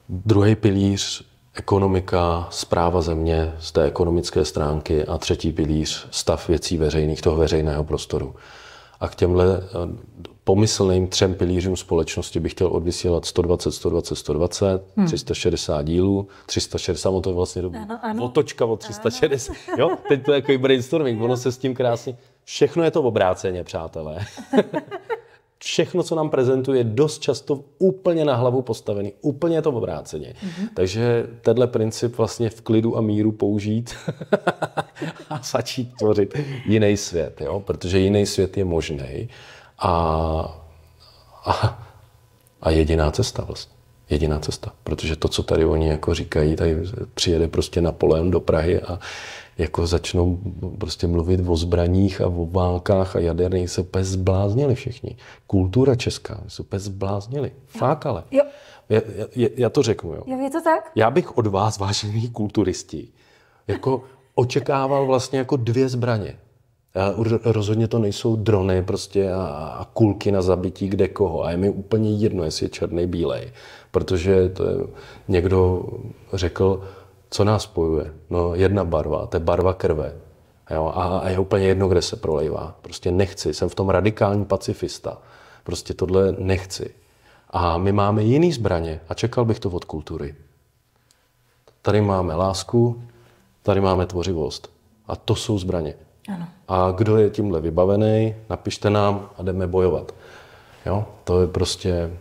Druhý pilíř ekonomika, zpráva země z té ekonomické stránky a třetí pilíř stav věcí veřejných, toho veřejného prostoru. A k těmhle pomyslným třem pilířům společnosti bych chtěl odvysílat 120, 120, 120, hmm. 360 dílů, 360, to je vlastně dobrý. Ano, ano. Otočka o 360, ano. jo? Teď to je jako brainstorming, ono se s tím krásně... Všechno je to obráceně, přátelé. všechno, co nám prezentuje, dost často úplně na hlavu postavený, úplně je to obráceně. Mm-hmm. Takže tenhle princip vlastně v klidu a míru použít a začít tvořit jiný svět, jo? protože jiný svět je možný. A, a, a jediná cesta vlastně. Jediná cesta. Protože to, co tady oni jako říkají, tady přijede prostě Napoleon do Prahy a jako začnou prostě mluvit o zbraních a o válkách a jaderných, se úplně zbláznili všichni. Kultura česká, se úplně zbláznili. Jo. Fák ale. Jo. Já, já, já to řeknu, jo. jo. Je to tak? Já bych od vás, vážení kulturisti, jako očekával vlastně jako dvě zbraně. Rozhodně to nejsou drony prostě a, a kulky na zabití kde koho. A je mi úplně jedno, jestli je černý, bílej. Protože to je, někdo řekl, co nás spojuje. No jedna barva, to je barva krve. Jo? A, a je úplně jedno, kde se prolejvá. Prostě nechci, jsem v tom radikální pacifista. Prostě tohle nechci. A my máme jiný zbraně a čekal bych to od kultury. Tady máme lásku, tady máme tvořivost. A to jsou zbraně. Ano. A kdo je tímhle vybavený, napište nám a jdeme bojovat. Jo? To je prostě,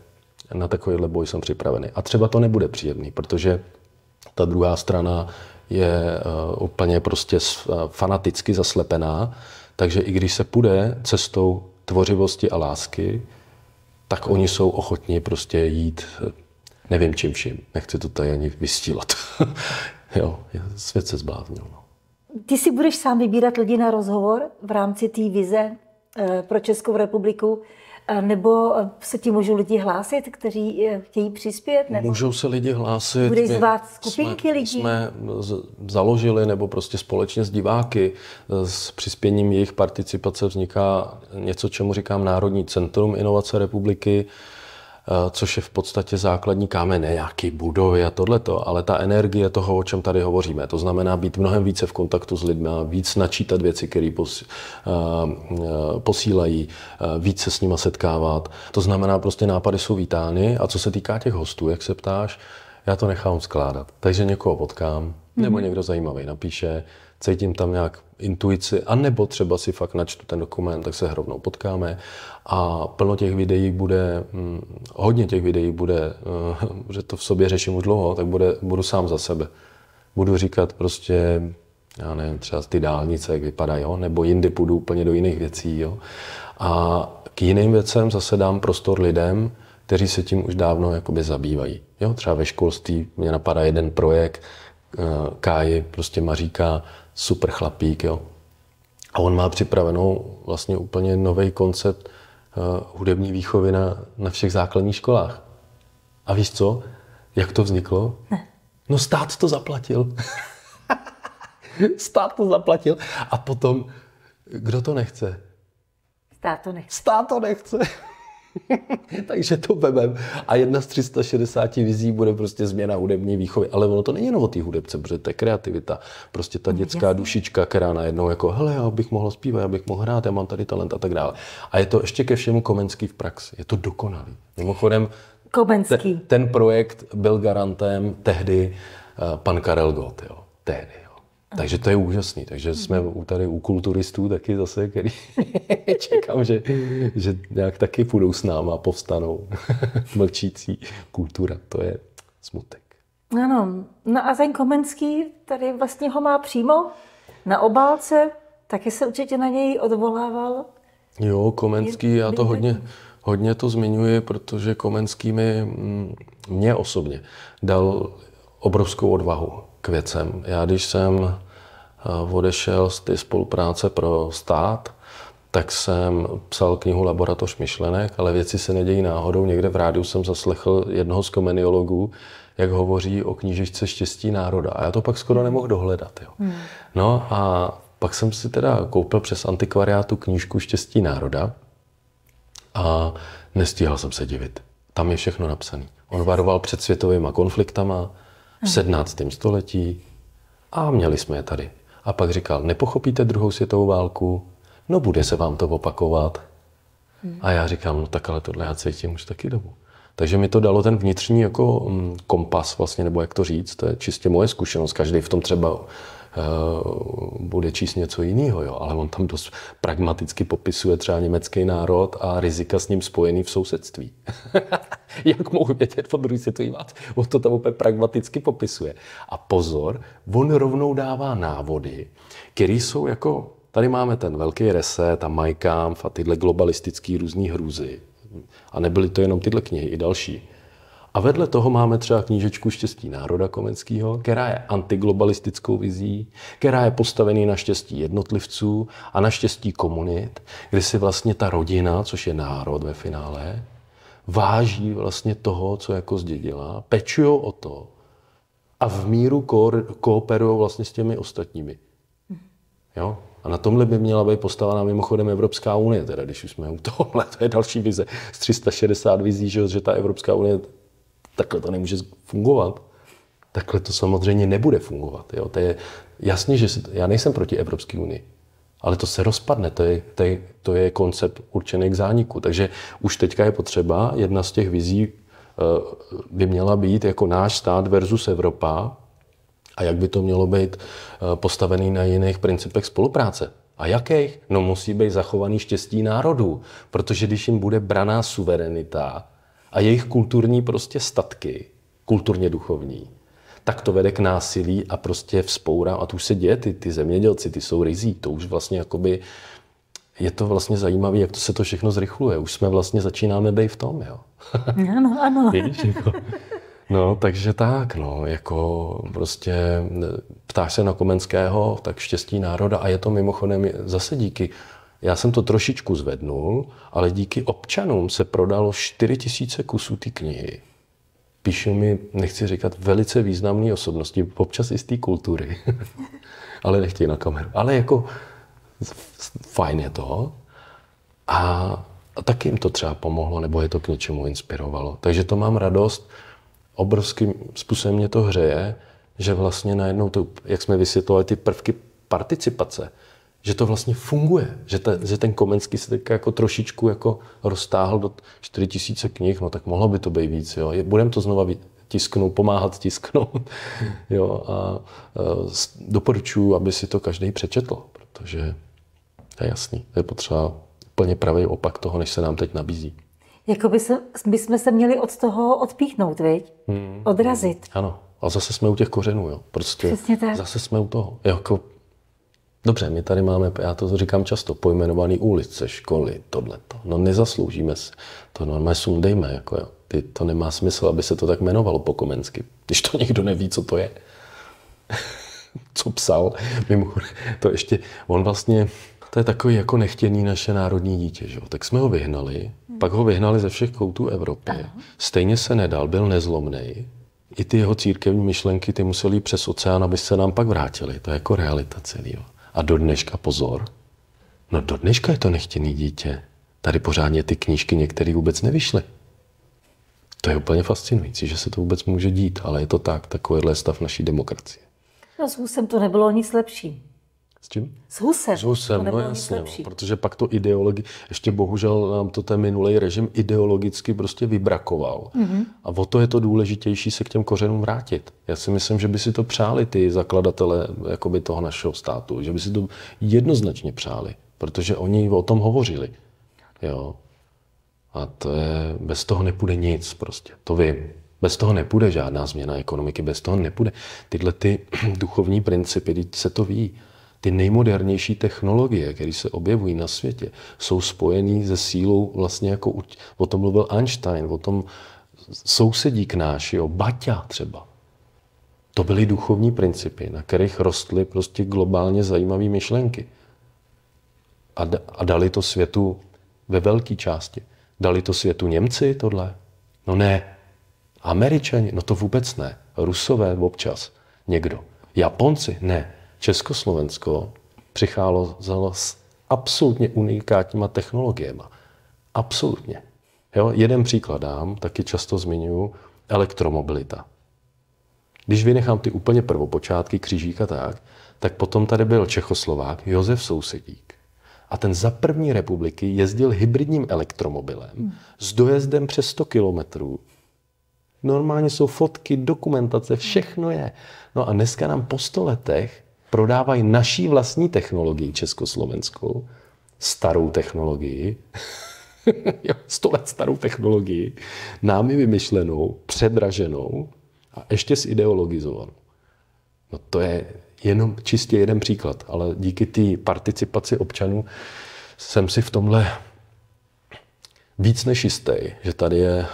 na takovýhle boj jsem připravený. A třeba to nebude příjemný, protože ta druhá strana je uh, úplně prostě eh, fanaticky zaslepená, takže i když se půjde cestou tvořivosti a lásky, tak oni jsou ochotní prostě jít eh, nevím čím vším. Nechci to tady ani vystílat. jo, svět se zbláznil. Ty si budeš sám vybírat lidi na rozhovor v rámci té vize eh, pro Českou republiku, eh, nebo se ti můžou lidi hlásit, kteří eh, chtějí přispět? Nebo můžou se lidi hlásit. Budeš zvát skupinky jsme, lidí? Jsme založili, nebo prostě společně s diváky, s přispěním jejich participace vzniká něco, čemu říkám Národní centrum inovace republiky, Eh, což je v podstatě základní kámen, ne nějaký budovy a tohleto, ale ta energie toho, o čem tady hovoříme. To znamená být mnohem více v kontaktu s lidmi, víc načítat věci, které eh, eh, posílají, víc se s nima setkávat. To znamená, prostě nápady jsou vítány. A co se týká těch hostů, jak se ptáš, já to nechám skládat. Takže někoho potkám, nebo mhm. někdo zajímavý napíše, cítím tam nějak intuici, anebo třeba si fakt načtu ten dokument, tak se hrovnou potkáme a plno těch videí bude, mm, hodně těch videí bude, eh, že to v sobě řeším už dlouho, tak bude, budu sám za sebe. Budu říkat prostě, já nevím, třeba ty dálnice, jak vypadají, jo? nebo jindy půjdu úplně do jiných věcí. Jo? A k jiným věcem zase dám prostor lidem, kteří se tím už dávno jakoby zabývají. Jo? Třeba ve školství mě napadá jeden projekt, eh, Káji prostě Maříka super chlapík, jo. A on má připravenou vlastně úplně nový koncept eh, hudební výchovy na, na všech základních školách. A víš co? Jak to vzniklo? Ne. No stát to zaplatil. stát to zaplatil. A potom, kdo to nechce? Stát to nechce. Stát to nechce. Takže to vemem. A jedna z 360 vizí bude prostě změna hudební výchovy. Ale ono to není jenom o té hudebce, protože to je kreativita. Prostě ta mm, dětská dušička, která najednou jako, hele, já bych mohl zpívat, já bych mohl hrát, já mám tady talent a tak dále. A je to ještě ke všemu komenský v praxi. Je to dokonalý. Mimochodem, Komenský. Te, ten projekt byl garantem tehdy uh, pan Karel Gott, jo. Tehdy, takže to je úžasný. Takže jsme mhm. tady u kulturistů taky zase, který čekám, že, že nějak taky půjdou s náma a povstanou. Mlčící kultura, to je smutek. Ano. No a ten Komenský tady vlastně ho má přímo na obálce, taky se určitě na něj odvolával. Jo, Komenský, já to hodně, hodně to zmiňuji, protože Komenský mi, mm, mě osobně dal obrovskou odvahu věcem. Já když jsem eh, odešel z ty spolupráce pro stát, tak jsem psal knihu Laboratoř myšlenek, ale věci se nedějí náhodou. Někde v rádiu jsem zaslechl jednoho z komeniologů, jak hovoří o knížičce Štěstí národa. A já to pak skoro nemohl dohledat. Jo. Hmm. No a pak jsem si teda koupil přes antikvariátu knížku Štěstí národa a nestíhal jsem se divit. Tam je všechno napsané. On varoval před světovými konfliktama, v 17. století a měli jsme je tady. A pak říkal, nepochopíte druhou světovou válku, no bude se vám to opakovat. Hmm. A já říkám, no tak ale tohle já cítím už taky dobu. Takže mi to dalo ten vnitřní jako mm, kompas vlastně, nebo jak to říct, to je čistě moje zkušenost. Každý v tom třeba Eh, bude číst něco jiného, jo. ale on tam dost pragmaticky popisuje třeba německý národ a rizika s ním spojený v sousedství. Jak mohu vědět o druhé světové válce? On to tam úplně pragmaticky popisuje. A pozor, on rovnou dává návody, které jsou jako, tady máme ten velký reset a Mein a tyhle globalistické různé hrůzy. A nebyly to jenom tyhle knihy, i další. A vedle toho máme třeba knížečku Štěstí národa Komenského, která je antiglobalistickou vizí, která je postavený na štěstí jednotlivců a na štěstí komunit, kdy si vlastně ta rodina, což je národ ve finále, váží vlastně toho, co jako zdědila, pečují o to a v míru ko- kooperují vlastně s těmi ostatními. Jo? A na tomhle by měla být postavená mimochodem Evropská unie, teda když už jsme u tohohle, to je další vize z 360 vizí, že ta Evropská unie takhle to nemůže fungovat, takhle to samozřejmě nebude fungovat. Jo? To je jasně, že si já nejsem proti Evropské unii, ale to se rozpadne, to je, to, je, to je koncept určený k zániku. Takže už teďka je potřeba, jedna z těch vizí eh, by měla být jako náš stát versus Evropa a jak by to mělo být eh, postavený na jiných principech spolupráce. A jakých? No musí být zachovaný štěstí národů, protože když jim bude braná suverenita, a jejich kulturní prostě statky, kulturně duchovní, tak to vede k násilí a prostě vzpourám. A tu už se děje, ty, ty zemědělci, ty jsou rizí, to už vlastně jakoby, je to vlastně zajímavé, jak to se to všechno zrychluje. Už jsme vlastně začínáme být v tom, jo. Ano, ano. Víš, jako, no, takže tak, no, jako prostě e, ptáš se na Komenského, tak štěstí národa a je to mimochodem zase díky já jsem to trošičku zvednul, ale díky občanům se prodalo 4 tisíce kusů ty knihy. Píšou mi, nechci říkat, velice významné osobnosti, občas i z té kultury, ale nechtějí na kameru. Ale jako fajn je to. A, a taky jim to třeba pomohlo, nebo je to k něčemu inspirovalo. Takže to mám radost. Obrovským způsobem mě to hřeje, že vlastně najednou, to, jak jsme vysvětlovali ty prvky participace, že to vlastně funguje, že, ta, že ten Komenský se teď jako trošičku jako roztáhl do 4000 knih, no tak mohlo by to být víc, jo. Budeme to znova tisknout, pomáhat tisknout, jo. A, a e, doporučuji, aby si to každý přečetl, protože to je jasný, je potřeba úplně pravý opak toho, než se nám teď nabízí. Jako by, se, by jsme se měli od toho odpíchnout, viď? Hmm. Odrazit. Ano. A zase jsme u těch kořenů, jo. Prostě Přesně tak. zase jsme u toho. Jako Dobře, my tady máme, já to říkám často, pojmenovaný ulice, školy, tohleto. No nezasloužíme si. To normálně sundejme, jako jo. Ty, to nemá smysl, aby se to tak jmenovalo po komensky. Když to někdo neví, co to je. co psal, mimochodem, to ještě, on vlastně, to je takový jako nechtěný naše národní dítě, že? tak jsme ho vyhnali, hmm. pak ho vyhnali ze všech koutů Evropy. Aha. Stejně se nedal, byl nezlomný. I ty jeho církevní myšlenky, ty museli přes oceán, aby se nám pak vrátili. To je jako realita celý, jo. A do dneška pozor. No do dneška je to nechtěný dítě. Tady pořádně ty knížky některé vůbec nevyšly. To je úplně fascinující, že se to vůbec může dít, ale je to tak, takovýhle stav naší demokracie. No s to nebylo nic lepší. S čím? S Husem. S Husem, no jasně, no, protože pak to ideologi, ještě bohužel nám to ten minulý režim ideologicky prostě vybrakoval. Mm-hmm. A o to je to důležitější se k těm kořenům vrátit. Já si myslím, že by si to přáli ty zakladatele jakoby toho našeho státu, že by si to jednoznačně přáli, protože oni o tom hovořili. Jo. A to je, bez toho nepůjde nic prostě, to vím. Bez toho nepůjde žádná změna ekonomiky, bez toho nepůjde. Tyhle ty duchovní principy, se to ví, ty nejmodernější technologie, které se objevují na světě, jsou spojený se sílou, vlastně jako o tom mluvil Einstein, o tom sousedík náš, jo, Baťa třeba. To byly duchovní principy, na kterých rostly prostě globálně zajímavé myšlenky. A, a dali to světu ve velké části. Dali to světu Němci tohle? No ne. Američani? No to vůbec ne. Rusové občas. Někdo. Japonci? Ne. Československo přicházelo s absolutně unikátníma technologiemi. Absolutně. Jo? Jeden příklad dám, taky často zmiňuji, elektromobilita. Když vynechám ty úplně prvopočátky křížíka tak, tak potom tady byl Čechoslovák Josef Sousedík. A ten za první republiky jezdil hybridním elektromobilem hmm. s dojezdem přes 100 kilometrů. Normálně jsou fotky, dokumentace, všechno je. No a dneska nám po 100 letech prodávají naší vlastní technologii československou, starou technologii, sto let starou technologii, námi vymyšlenou, předraženou a ještě zideologizovanou. No to je jenom čistě jeden příklad, ale díky té participaci občanů jsem si v tomhle víc než jistý, že tady je eh,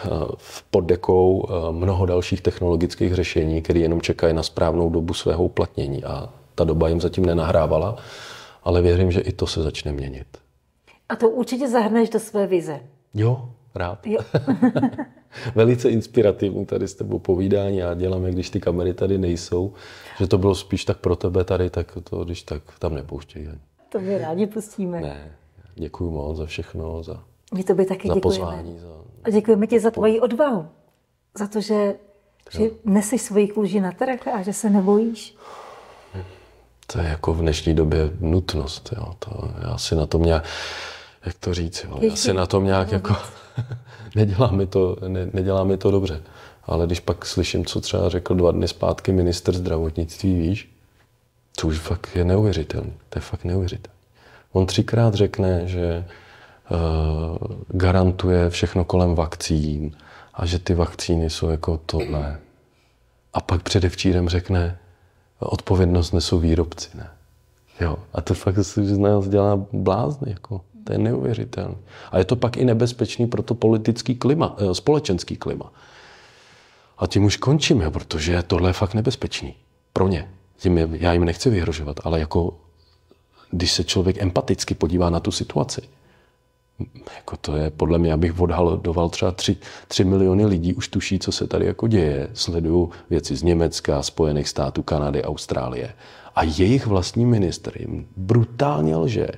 pod dekou eh, mnoho dalších technologických řešení, které jenom čekají na správnou dobu svého uplatnění a ta doba jim zatím nenahrávala, ale věřím, že i to se začne měnit. A to určitě zahrneš do své vize. Jo, rád. Jo. Velice inspirativní tady s tebou povídání a děláme, když ty kamery tady nejsou, že to bylo spíš tak pro tebe tady, tak to když tak tam nepouštějí ani. To my rádi pustíme. Ne, děkuji moc za všechno, za, my to by taky za děkujeme. pozvání. Za... A děkujeme ti za tvoji odvahu, za to, že, že neseš svoji kůži na trh a že se nebojíš to je jako v dnešní době nutnost. Jo. To, já si na tom nějak, jak to říct, jo. já si na tom nějak jako, nedělá mi to, ne, nedělá mi to dobře. Ale když pak slyším, co třeba řekl dva dny zpátky minister zdravotnictví, víš, to už fakt je neuvěřitelné. To je fakt neuvěřitelné. On třikrát řekne, že uh, garantuje všechno kolem vakcín a že ty vakcíny jsou jako tohle. A pak předevčírem řekne, odpovědnost nesou výrobci, ne? Jo, a to fakt se z nás dělá blázny, jako. To je neuvěřitelné. A je to pak i nebezpečný pro to politický klima, eh, společenský klima. A tím už končíme, protože tohle je fakt nebezpečný. Pro ně. Tím já jim nechci vyhrožovat, ale jako když se člověk empaticky podívá na tu situaci, jako to je, podle mě, abych odhaloval třeba 3, 3 miliony lidí, už tuší, co se tady jako děje. Sleduju věci z Německa, Spojených států, Kanady, Austrálie. A jejich vlastní ministr jim brutálně lže.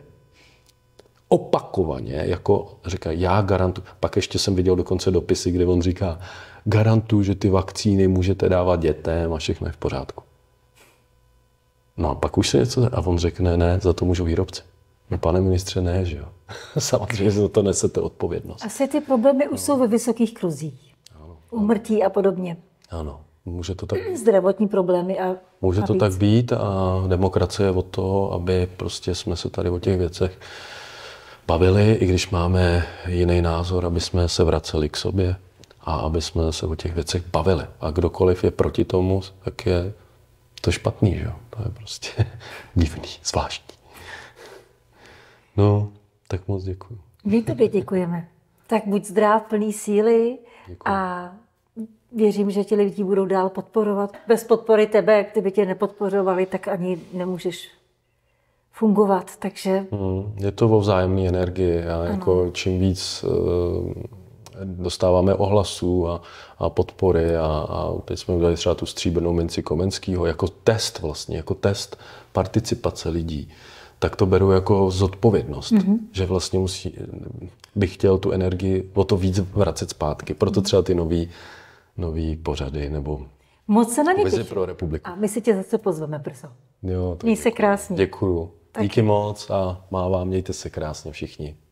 Opakovaně, jako říká, já garantuju. Pak ještě jsem viděl dokonce dopisy, kde on říká, garantuju, že ty vakcíny můžete dávat dětem a všechno je v pořádku. No a pak už se něco, a on řekne, ne, za to můžou výrobci. No pane ministře, ne, že jo. Samozřejmě za to nesete odpovědnost. Asi ty problémy už no. jsou ve vysokých kruzích. Umrtí a podobně. Ano, může to tak Zdravotní problémy a Může a to víc. tak být a demokracie je o to, aby prostě jsme se tady o těch věcech bavili, i když máme jiný názor, aby jsme se vraceli k sobě a aby jsme se o těch věcech bavili. A kdokoliv je proti tomu, tak je to špatný, že jo? To je prostě divný, zvláštní. No, tak moc děkuji. My tobě děkujeme. Tak buď zdrav, plný síly děkuji. a věřím, že ti lidi budou dál podporovat. Bez podpory tebe, kdyby tě nepodporovali, tak ani nemůžeš fungovat, takže... Hmm, je to o vzájemné energii a ano. jako čím víc eh, dostáváme ohlasů a, a podpory a, a teď jsme udělali třeba tu stříbrnou minci Komenského jako test vlastně, jako test participace lidí tak to beru jako zodpovědnost, mm-hmm. že vlastně musí, bych chtěl tu energii o to víc vracet zpátky. Proto třeba ty nový, nový pořady nebo Moc se na ně těším. pro republiku. A my si tě zase pozveme, Brzo. Jo, tak Měj děkuju. se krásně. Děkuju. Tak. Díky moc a mávám, mějte se krásně všichni.